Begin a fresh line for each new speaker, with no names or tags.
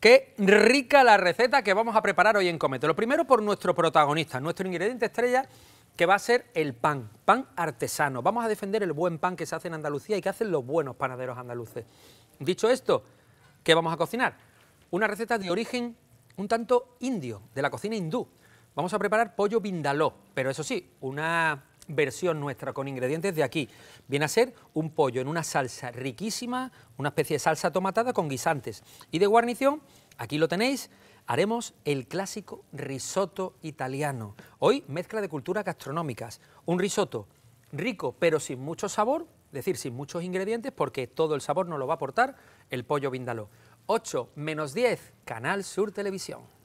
Qué rica la receta que vamos a preparar hoy en Comete. Lo primero por nuestro protagonista, nuestro ingrediente estrella, que va a ser el pan, pan artesano. Vamos a defender el buen pan que se hace en Andalucía y que hacen los buenos panaderos andaluces. Dicho esto, ¿qué vamos a cocinar? Una receta de origen un tanto indio, de la cocina hindú. Vamos a preparar pollo vindaló, pero eso sí, una versión nuestra con ingredientes de aquí. Viene a ser un pollo en una salsa riquísima, una especie de salsa tomatada con guisantes. Y de guarnición, aquí lo tenéis, haremos el clásico risotto italiano. Hoy mezcla de culturas gastronómicas. Un risotto rico pero sin mucho sabor, es decir, sin muchos ingredientes, porque todo el sabor nos lo va a aportar el pollo vindaló. 8 menos 10, Canal Sur Televisión.